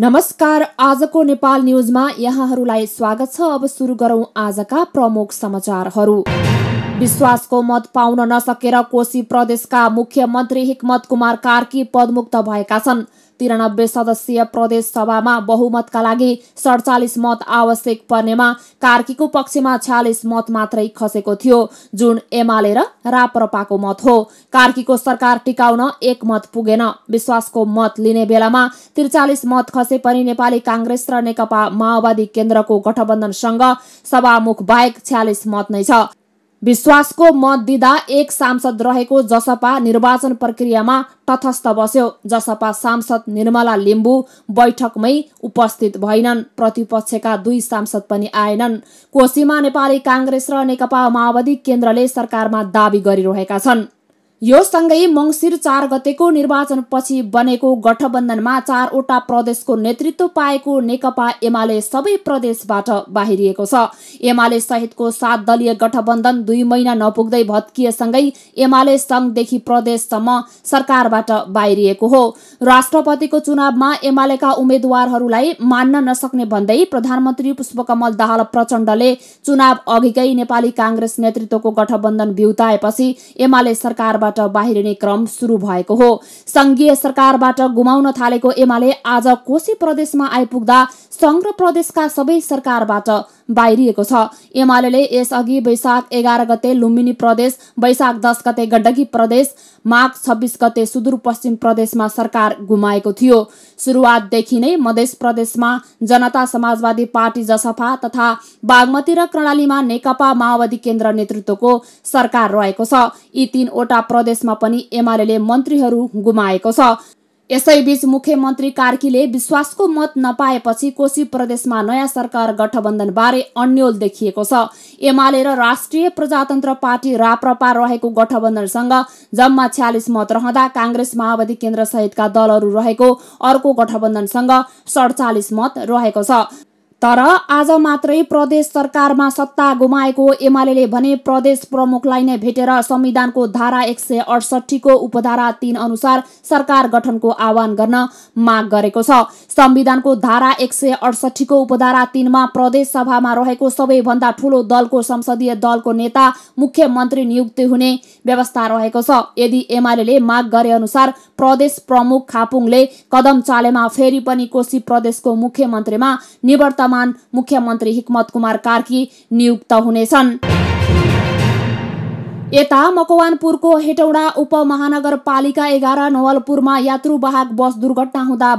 नमस्कार आजको नेपाल न्युजमा यहाँहरूलाई स्वागत छ अब सुरु गरौं आजका प्रमुख समाचारहरू विश्वासको मत पाउन नसकेर कोशी प्रदेशका मुख्यमन्त्री हिक्मत कुमार कार्की पदमुक्त भएका छन् तिरानब्बे सदस्यीय प्रदेश सभामा बहुमतका लागि सडचालिस मत आवश्यक पर्नेमा कार्कीको पक्षमा छ्यालिस मत मात्रै खसेको थियो जुन एमाले र राप्रपाको मत हो कार्कीको सरकार टिकाउन एक मत पुगेन विश्वासको मत लिने बेलामा त्रिचालिस मत खसे पनि नेपाली काङ्ग्रेस र नेकपा माओवादी केन्द्रको गठबन्धनसँग सभामुख बाहेक छ्यालिस मत नै छ विश्वासको मत दिँदा एक सांसद रहेको जसपा निर्वाचन प्रक्रियामा तथस्थ बस्यो जसपा सांसद निर्मला लिम्बू बैठकमै उपस्थित भएनन् प्रतिपक्षका दुई सांसद पनि आएनन् कोशीमा नेपाली काङ्ग्रेस र नेकपा माओवादी केन्द्रले सरकारमा दावी गरिरहेका छन् यो सँगै मङ्सिर चार गतेको निर्वाचनपछि बनेको गठबन्धनमा चारवटा प्रदेशको नेतृत्व पाएको नेकपा एमाले सबै प्रदेशबाट बाहिरिएको छ एमाले सहितको सात दलीय गठबन्धन दुई महिना नपुग्दै भत्किएसँगै एमाले सङ्घदेखि प्रदेशसम्म सरकारबाट बाहिरिएको हो राष्ट्रपतिको चुनावमा एमालेका उम्मेद्वारहरूलाई मान्न नसक्ने भन्दै प्रधानमन्त्री पुष्पकमल दाहाल प्रचण्डले चुनाव अघिकै नेपाली काङ्ग्रेस नेतृत्वको गठबन्धन बिउताएपछि एमाले सरकारबाट सरकारबाट बाहिरिने क्रम सुरु भएको हो संघीय सरकारबाट गुमाउन थालेको एमाले आज कोशी प्रदेशमा आइपुग्दा संघ प्रदेशका सबै सरकारबाट बाहिरिएको छ एमाले यसअघि वैशाख एघार गते लुम्बिनी प्रदेश वैशाख दस गते गण्डकी प्रदेश माघ छब्बिस गते सुदूरपश्चिम प्रदेशमा सरकार गुमाएको थियो सुरुवातदेखि नै मधेस प्रदेशमा जनता समाजवादी पार्टी जसफा तथा बागमती र कर्णालीमा नेकपा माओवादी केन्द्र नेतृत्वको सरकार रहेको छ यी तीनवटा प्रदेशमा पनि एमाले मन्त्रीहरू गुमाएको छ यसैबीच मुख्यमन्त्री कार्कीले विश्वासको मत नपाएपछि कोशी प्रदेशमा नयाँ सरकार गठबन्धनबारे अन्यल देखिएको छ एमाले र राष्ट्रिय प्रजातन्त्र पार्टी राप्रपा रहेको गठबन्धनसँग जम्मा छ्यालिस मत रहँदा काङ्ग्रेस माओवादी केन्द्र सहितका दलहरू रहेको अर्को गठबन्धनसँग सडचालिस मत रहेको छ तर आज मात्रै प्रदेश सरकारमा सत्ता गुमाएको एमाले भने प्रदेश प्रमुखलाई नै भेटेर संविधानको धारा एक सय अडसठीको उपधारा तीन अनुसार सरकार गठनको आह्वान गर्न माग गरेको छ संविधानको धारा एक सय अडसठीको उपधारा तीनमा प्रदेश सभामा रहेको सबैभन्दा ठूलो दलको संसदीय दलको नेता मुख्यमन्त्री नियुक्ति हुने व्यवस्था रहेको छ यदि एमाले माग गरे अनुसार प्रदेश प्रमुख खापुङले कदम चालेमा फेरि पनि कोशी प्रदेशको मुख्यमन्त्रीमा निवर्तमान चेयरम्यान मुख्यमन्त्री हिक्मत कुमार कार्की नियुक्त हुनेछन् यता मकवानपुरको हेटौडा उपमहानगरपालिका एघार नवलपुरमा यात्रुवाहक बस दुर्घटना हुँदा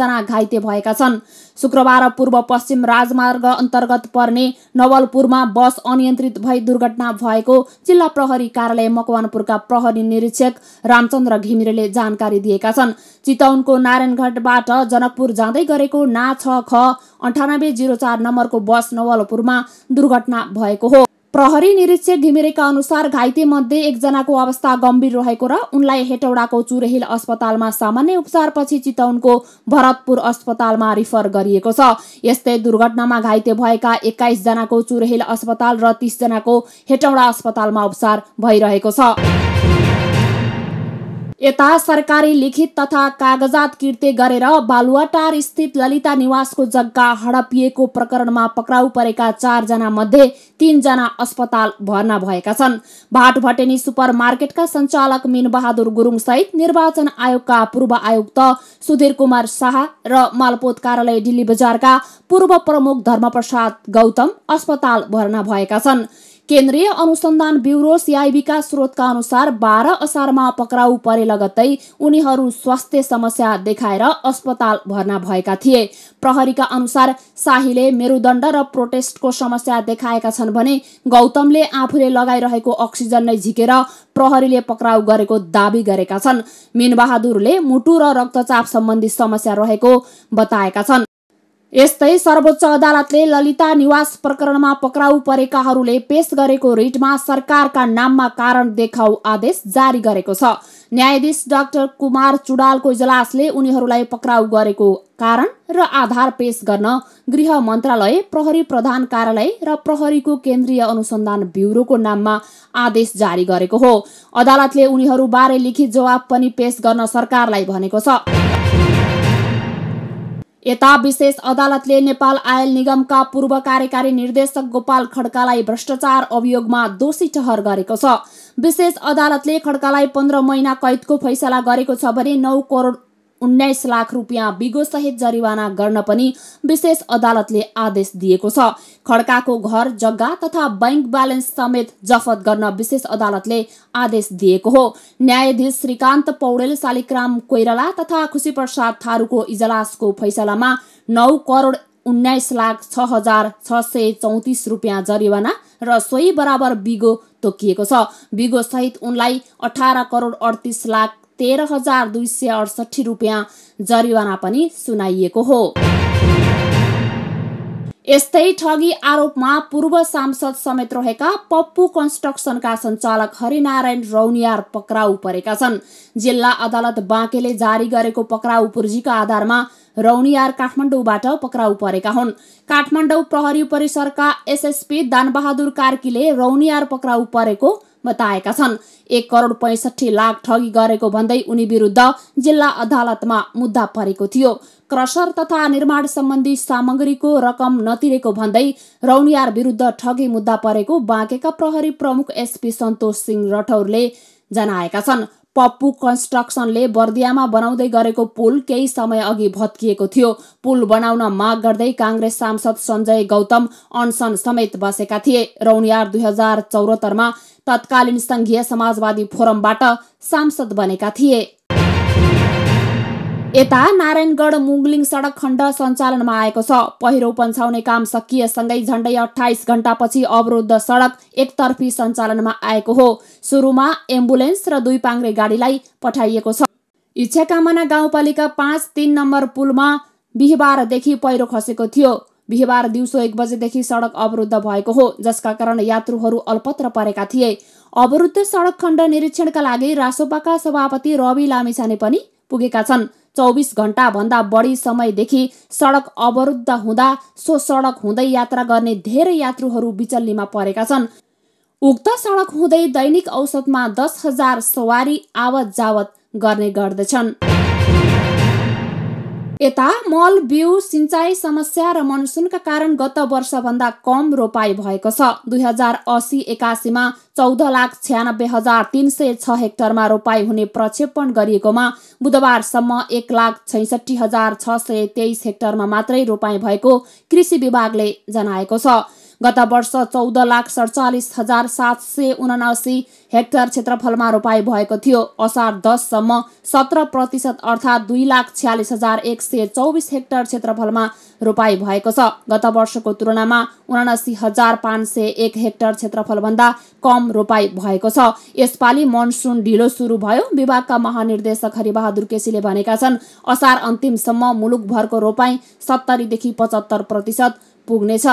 जना घाइते भएका छन् शुक्रबार पूर्व पश्चिम राजमार्ग अन्तर्गत पर्ने नवलपुरमा बस अनियन्त्रित भई दुर्घटना भएको जिल्ला प्रहरी कार्यालय मकवानपुरका प्रहरी निरीक्षक रामचन्द्र घिमिरेले जानकारी दिएका छन् चितौनको नारायणघाटबाट जनकपुर जाँदै गरेको ना छ ख अन्ठानब्बे जिरो चार नम्बरको बस नवलपुरमा दुर्घटना भएको हो प्रहरी निरीक्षक घिमिरेका अनुसार घाइते मध्ये एकजनाको अवस्था गम्भीर रहेको र उनलाई हेटौडाको चुरेहिल अस्पतालमा सामान्य उपचारपछि चितौनको भरतपुर अस्पतालमा रिफर गरिएको छ यस्तै दुर्घटनामा घाइते भएका एक्काइस जनाको चुरेहिल अस्पताल र तीसजनाको हेटौडा अस्पतालमा उपचार भइरहेको छ यता सरकारी लिखित तथा कागजात किर्ते गरेर बालुवाटार स्थित ललिता निवासको जग्गा हडपिएको प्रकरणमा पक्राउ परेका चारजना मध्ये तीनजना अस्पताल भर्ना भएका छन् भाटभटेनी सुपर मार्केटका सञ्चालक मिनबहादुर गुरुङ सहित निर्वाचन आयोगका पूर्व आयुक्त सुधीर कुमार शाह र मालपोत कार्यालय दिल्ली बजारका पूर्व प्रमुख धर्मप्रसाद गौतम अस्पताल भर्ना भएका छन् केन्द्रीय अनुसन्धान ब्युरो सिआइबीका स्रोतका अनुसार बाह्र असारमा पक्राउ परे लगत्तै उनीहरू स्वास्थ्य समस्या देखाएर अस्पताल भर्ना भएका थिए प्रहरीका अनुसार शाहीले मेरुदण्ड र प्रोटेस्टको समस्या देखाएका छन् भने गौतमले आफूले लगाइरहेको अक्सिजन नै झिकेर प्रहरीले पक्राउ गरेको दावी गरेका छन् मिनबहादुरले मुटु र रक्तचाप सम्बन्धी समस्या रहेको बताएका छन् यस्तै सर्वोच्च अदालतले ललिता निवास प्रकरणमा पक्राउ परेकाहरूले पेश गरेको रिटमा सरकारका नाममा कारण देखाउ आदेश जारी गरेको छ न्यायाधीश डाक्टर कुमार चुडालको इजलासले उनीहरूलाई पक्राउ गरेको कारण र आधार पेश गर्न गृह मन्त्रालय प्रहरी प्रधान कार्यालय र प्रहरीको केन्द्रीय अनुसन्धान ब्युरोको नाममा आदेश जारी गरेको हो अदालतले उनीहरूबारे लिखित जवाब पनि पेश गर्न सरकारलाई भनेको छ यता विशेष अदालतले नेपाल आयल निगमका पूर्व कार्यकारी निर्देशक गोपाल खड्कालाई भ्रष्टाचार अभियोगमा दोषी ठहर गरेको छ विशेष अदालतले खड्कालाई पन्ध्र महिना कैदको फैसला गरेको छ भने नौ करोड उन्नाइस लाख रुपियाँ बिगो सहित जरिवाना गर्न पनि विशेष अदालतले आदेश दिएको छ खड्काको घर जग्गा तथा बैङ्क ब्यालेन्स समेत जफत गर्न विशेष अदालतले आदेश दिएको हो न्यायाधीश श्रीकान्त पौडेल शालिगराम कोइराला तथा खुसी प्रसाद थारूको इजलासको फैसलामा नौ करोड उन्नाइस लाख छ हजार छ सय चौतिस रुपियाँ जरिवाना र सोही बराबर बिगो तोकिएको छ बिगो सहित उनलाई अठार करोड अडतिस लाख तेह्र हजार दुई सय अडसठी रुपियाँ जरिवाना पनि सुनाइएको हो यस्तै ठगी आरोपमा पूर्व सांसद समेत रहेका पप्पु कन्स्ट्रक्सनका सञ्चालक हरिनारायण रौनियार पक्राउ परेका छन् जिल्ला अदालत बाँकेले जारी गरेको पक्राउ पूर्जीका आधारमा रौनियार काठमाडौँबाट पक्राउ परेका हुन् काठमाडौँ प्रहरी परिसरका एसएसपी दानबहादुर कार्कीले रौनियार पक्राउ परेको बताएका छन् एक करोड पैँसठी लाख ठगी गरेको भन्दै उनी विरुद्ध जिल्ला अदालतमा मुद्दा परेको थियो क्रसर तथा निर्माण सम्बन्धी सामग्रीको रकम नतिरेको भन्दै रौनियार विरुद्ध ठगी मुद्दा परेको बाँकेका प्रहरी प्रमुख एसपी सन्तोष सिंह राठौरले जनाएका छन् पप्पु कन्स्ट्रक्सनले बर्दियामा बनाउँदै गरेको पुल केही समय अघि भत्किएको थियो पुल बनाउन माग गर्दै काङ्ग्रेस सांसद सञ्जय गौतम अनसन समेत बसेका थिए रौनियार दुई हजार चौरात्तरमा तत्कालीन संघीय समाजवादी फोरमबाट सांसद बनेका थिए यता नारायणगढ मुङलिङ सडक खण्ड सञ्चालनमा आएको छ पहिरो पन्छाउने काम सकिएसँगै झण्डै अठाइस घण्टापछि अवरुद्ध सडक एकतर्फी सञ्चालनमा आएको हो सुरुमा एम्बुलेन्स र दुई पाङ्रे गाडीलाई पठाइएको छ इच्छाकामना गाउँपालिका पाँच तिन नम्बर पुलमा बिहिबारदेखि पहिरो खसेको थियो बिहिबार दिउँसो एक बजेदेखि सडक अवरुद्ध भएको हो जसका कारण यात्रुहरू अल्पत्र परेका थिए अवरुद्ध सडक खण्ड निरीक्षणका लागि रासोपाका सभापति रवि लामिछाने पनि पुगेका छन् चौबिस घण्टाभन्दा बढी समयदेखि सडक अवरुद्ध हुँदा सो सडक हुँदै यात्रा गर्ने धेरै यात्रुहरू बिचल्लीमा परेका छन् उक्त सडक हुँदै दैनिक औसतमा दस हजार सवारी आवत जावत गर्ने गर्दछन् यता मल बिउ सिँचाइ समस्या र मनसुनका कारण गत वर्षभन्दा कम रोपाई भएको छ दुई हजार असी एकासीमा चौध लाख छ्यानब्बे हजार तिन सय छ हेक्टरमा रोपाई हुने प्रक्षेपण गरिएकोमा बुधबारसम्म एक लाख छैसठी हजार छ सय तेइस हेक्टरमा मात्रै रोपाई भएको कृषि विभागले जनाएको छ गत वर्ष चौध लाख सडचालिस हजार सात सय उनासी हेक्टर क्षेत्रफलमा रोपाई भएको थियो असार दससम्म सत्र प्रतिशत अर्थात् दुई लाख छ्यालिस हजार एक सय चौबिस हेक्टर क्षेत्रफलमा रोपाई भएको छ गत वर्षको तुलनामा उनासी हजार पाँच सय एक हेक्टर क्षेत्रफलभन्दा कम रोपाई भएको छ यसपालि मनसुन ढिलो सुरु भयो विभागका महानिर्देशक हरिबहादुर केसीले भनेका छन् असार अन्तिमसम्म मुलुकभरको रोपाई सत्तरीदेखि पचहत्तर प्रतिशत पुग्नेछ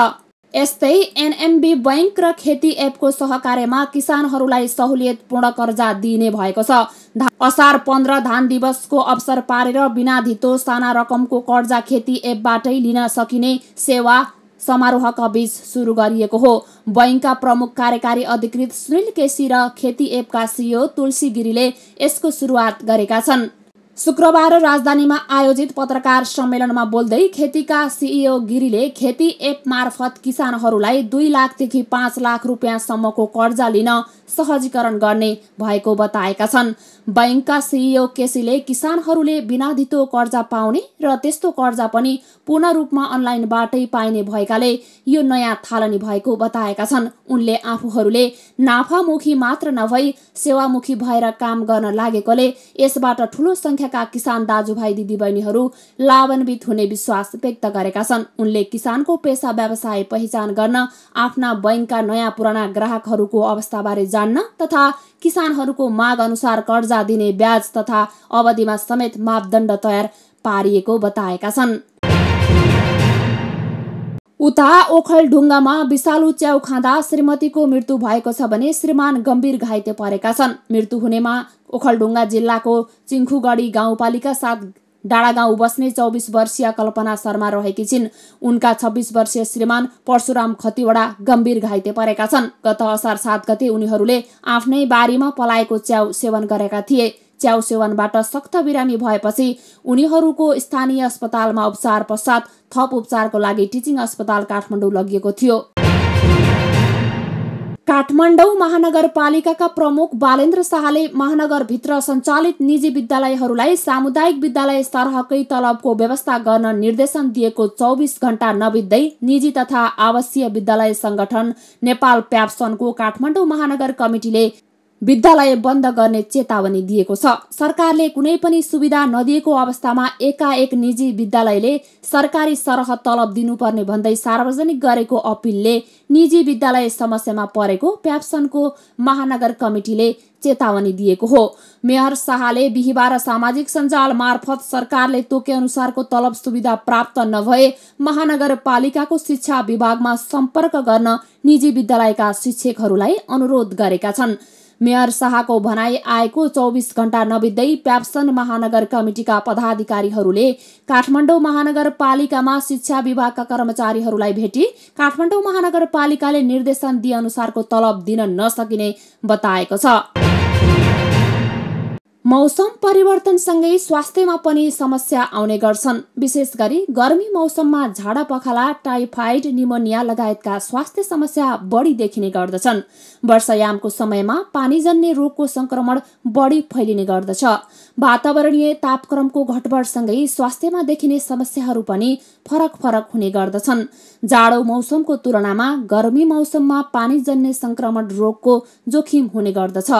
यस्तै एनएमबी बैंक र खेती एपको सहकार्यमा किसानहरूलाई सहुलियतपूर्ण कर्जा दिइने भएको छ असार पन्ध्र धान दिवसको अवसर पारेर बिना धितो साना रकमको कर्जा खेती एपबाटै लिन सकिने सेवा समारोहका बीच सुरु गरिएको हो बैङ्कका प्रमुख कार्यकारी अधिकृत सुनिल केसी र खेती एपका सिओ तुलसी गिरीले यसको सुरुवात गरेका छन् शुक्रबार राजधानीमा आयोजित पत्रकार सम्मेलनमा बोल्दै खेतीका सिइओ गिरीले खेती एप मार्फत किसानहरूलाई दुई लाखदेखि पाँच लाख रुपियाँसम्मको कर्जा लिन सहजीकरण गर्ने भएको बताएका छन् बैङ्कका सिइओ केसीले किसानहरूले बिनाधितो कर्जा पाउने र त्यस्तो कर्जा पनि पूर्ण रूपमा अनलाइनबाटै पाइने भएकाले यो नयाँ थालनी भएको बताएका छन् उनले आफूहरूले नाफामुखी मात्र नभई सेवामुखी भएर काम गर्न लागेकोले यसबाट ठूलो संख्या संख्याका किसान दाजुभाइ दिदीबहिनीहरू लाभान्वित हुने विश्वास व्यक्त गरेका छन् उनले किसानको पेसा व्यवसाय पहिचान गर्न आफ्ना बैङ्कका नयाँ पुराना ग्राहकहरूको अवस्थाबारे जान्न तथा किसानहरूको माग अनुसार कर्जा दिने ब्याज तथा अवधिमा समेत मापदण्ड तयार पारिएको बताएका छन् उता ओखलढुङ्गामा विषालु च्याउ खाँदा श्रीमतीको मृत्यु भएको छ भने श्रीमान गम्भीर घाइते परेका छन् मृत्यु हुनेमा ओखलढुङ्गा जिल्लाको चिङ्खुगढी गाउँपालिका साथ डाँडा बस्ने चौबिस वर्षीय कल्पना शर्मा रहेकी छिन् उनका छब्बिस वर्षीय श्रीमान परशुराम खतिवडा गम्भीर घाइते परेका छन् गत असार सात गते उनीहरूले आफ्नै बारीमा पलाएको च्याउ सेवन गरेका थिए च्याउ सेवनबाट सक्त बिरामी भएपछि उनीहरूको स्थानीय अस्पतालमा उपचार पश्चात थप उपचारको लागि टिचिङ अस्पताल काठमाडौँ लगिएको थियो काठमाडौँ महानगरपालिकाका प्रमुख बालेन्द्र शाहले महानगरभित्र सञ्चालित निजी विद्यालयहरूलाई सामुदायिक विद्यालय सरहकै तलबको व्यवस्था गर्न निर्देशन दिएको चौबिस घण्टा नबित्दै निजी तथा आवासीय विद्यालय संगठन नेपाल प्याप्सनको काठमाडौँ महानगर कमिटीले विद्यालय बन्द गर्ने चेतावनी दिएको छ सरकारले कुनै पनि सुविधा नदिएको अवस्थामा एकाएक निजी विद्यालयले सरकारी सरह तलब दिनुपर्ने भन्दै सार्वजनिक गरेको अपिलले निजी विद्यालय समस्यामा परेको प्याप्सनको महानगर कमिटीले चेतावनी दिएको हो मेयर शाहले बिहिबार सामाजिक सञ्जाल मार्फत सरकारले तोके अनुसारको तलब सुविधा प्राप्त नभए महानगरपालिकाको शिक्षा विभागमा सम्पर्क गर्न निजी विद्यालयका शिक्षकहरूलाई अनुरोध गरेका छन् मेयर शाहको भनाई आएको चौबिस घण्टा नबित्दै प्याप्सन महानगर कमिटिका पदाधिकारीहरूले काठमाडौँ महानगरपालिकामा शिक्षा विभागका कर्मचारीहरूलाई भेटी काठमाडौँ महानगरपालिकाले निर्देशन दिएअनुसारको तलब दिन नसकिने बताएको छ मौसम परिवर्तनसँगै स्वास्थ्यमा पनि समस्या आउने गर्छन् विशेष गरी गर्मी मौसममा झाडा पखाला टाइफाइड निमोनिया लगायतका स्वास्थ्य समस्या बढी देखिने गर्दछन् वर्षायामको समयमा पानीजन्य रोगको संक्रमण बढी फैलिने गर्दछ वातावरणीय तापक्रमको घटबढसँगै स्वास्थ्यमा देखिने समस्याहरू पनि फरक फरक हुने गर्दछन् जाडो मौसमको तुलनामा गर्मी मौसममा पानीजन्य संक्रमण रोगको जोखिम हुने गर्दछ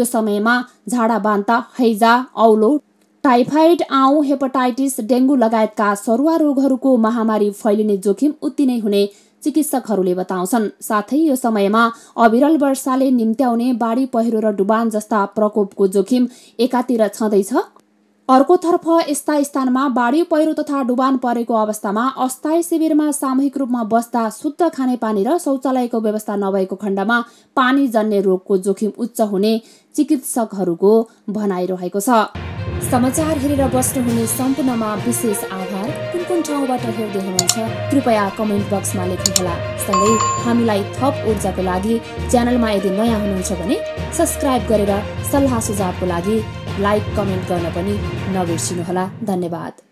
यो समयमा झाडा बान्ता हैजा औलो टाइफाइड आउँ हेपाटाइटिस डेङ्गु लगायतका सरुवा रोगहरूको महामारी फैलिने जोखिम उत्ति नै हुने चिकित्सकहरूले बताउँछन् साथै यो समयमा अविरल वर्षाले निम्त्याउने बाढी पहिरो र डुबान जस्ता प्रकोपको जोखिम एकातिर छँदैछ अर्कोतर्फ यस्ता स्थानमा बाढी पहिरो तथा डुबान परेको अवस्थामा अस्थायी शिविरमा सामूहिक रूपमा बस्दा शुद्ध खानेपानी र शौचालयको व्यवस्था नभएको खण्डमा पानी जन्ने रोगको जोखिम उच्च हुने चिकित्सकहरूको रहेको छ समाचार हेरेर बस्नुहुने सम्पूर्णमा विशेष आभार कुन कुन ठाउँबाट हेर्दै हुनुहुन्छ कृपया कमेन्ट बक्समा लेख्नुहोला सँगै हामीलाई थप ऊर्जाको लागि च्यानलमा यदि नयाँ हुनुहुन्छ भने सब्सक्राइब गरेर सल्लाह सुझावको लागि लाइक कमेन्ट गर्न पनि नबिर्सिनुहोला धन्यवाद